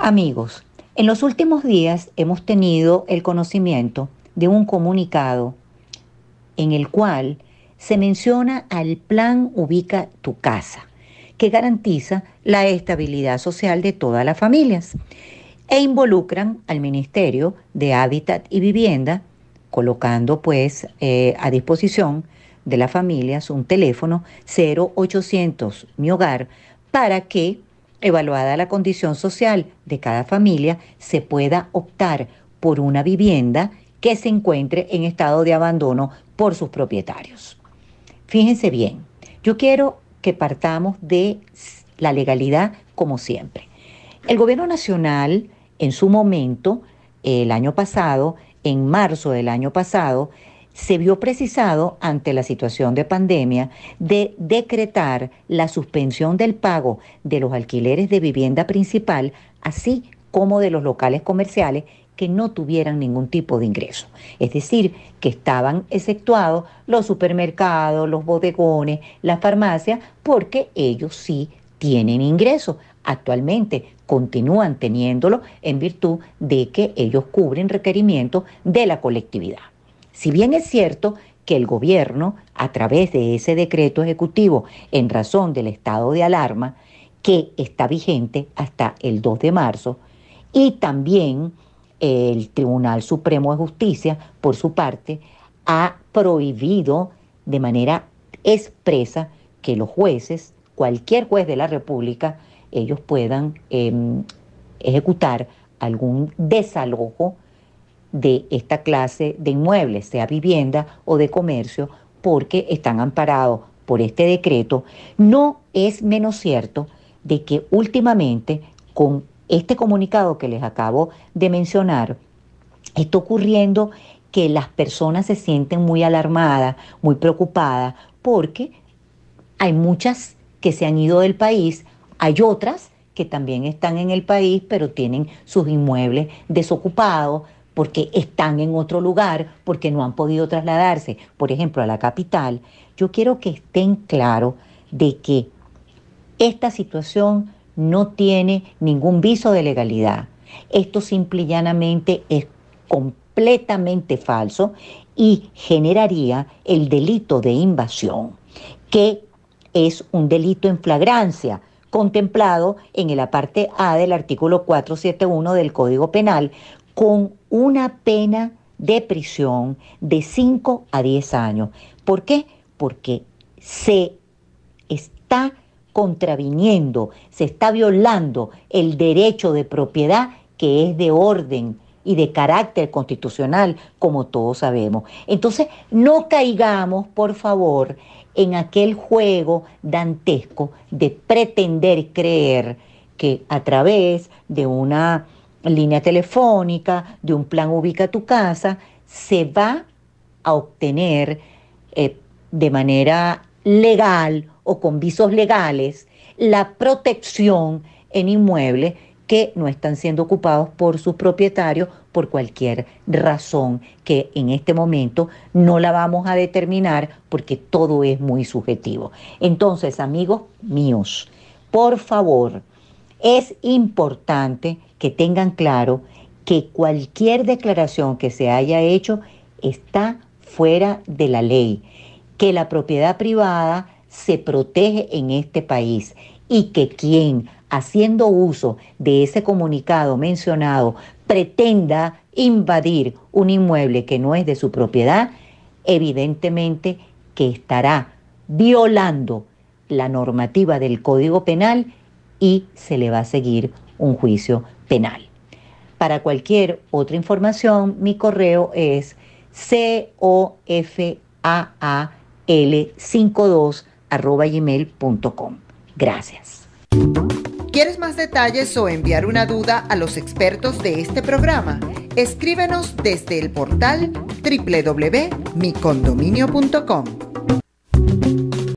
Amigos, en los últimos días hemos tenido el conocimiento de un comunicado en el cual se menciona al plan Ubica tu casa, que garantiza la estabilidad social de todas las familias e involucran al Ministerio de Hábitat y Vivienda, colocando pues eh, a disposición de las familias un teléfono 0800 Mi Hogar para que evaluada la condición social de cada familia, se pueda optar por una vivienda que se encuentre en estado de abandono por sus propietarios. Fíjense bien, yo quiero que partamos de la legalidad como siempre. El gobierno nacional en su momento, el año pasado, en marzo del año pasado, se vio precisado ante la situación de pandemia de decretar la suspensión del pago de los alquileres de vivienda principal, así como de los locales comerciales que no tuvieran ningún tipo de ingreso. Es decir, que estaban exceptuados los supermercados, los bodegones, las farmacias, porque ellos sí tienen ingreso. Actualmente continúan teniéndolo en virtud de que ellos cubren requerimientos de la colectividad. Si bien es cierto que el gobierno, a través de ese decreto ejecutivo, en razón del estado de alarma, que está vigente hasta el 2 de marzo, y también eh, el Tribunal Supremo de Justicia, por su parte, ha prohibido de manera expresa que los jueces, cualquier juez de la República, ellos puedan em, ejecutar algún desalojo de esta clase de inmuebles, sea vivienda o de comercio, porque están amparados por este decreto, no es menos cierto de que últimamente con este comunicado que les acabo de mencionar, está ocurriendo que las personas se sienten muy alarmadas, muy preocupadas, porque hay muchas que se han ido del país, hay otras que también están en el país, pero tienen sus inmuebles desocupados, porque están en otro lugar, porque no han podido trasladarse, por ejemplo, a la capital, yo quiero que estén claros de que esta situación no tiene ningún viso de legalidad. Esto simple y llanamente es completamente falso y generaría el delito de invasión, que es un delito en flagrancia contemplado en la parte A del artículo 471 del Código Penal con una pena de prisión de 5 a 10 años. ¿Por qué? Porque se está contraviniendo, se está violando el derecho de propiedad que es de orden y de carácter constitucional, como todos sabemos. Entonces, no caigamos, por favor, en aquel juego dantesco de pretender creer que a través de una línea telefónica, de un plan ubica tu casa, se va a obtener eh, de manera legal o con visos legales la protección en inmuebles que no están siendo ocupados por sus propietarios por cualquier razón que en este momento no la vamos a determinar porque todo es muy subjetivo. Entonces, amigos míos, por favor, es importante que tengan claro que cualquier declaración que se haya hecho está fuera de la ley, que la propiedad privada se protege en este país y que quien haciendo uso de ese comunicado mencionado pretenda invadir un inmueble que no es de su propiedad, evidentemente que estará violando la normativa del Código Penal y se le va a seguir un juicio penal. Para cualquier otra información, mi correo es cofaal52 gmail.com. Gracias. ¿Quieres más detalles o enviar una duda a los expertos de este programa? Escríbenos desde el portal www.micondominio.com.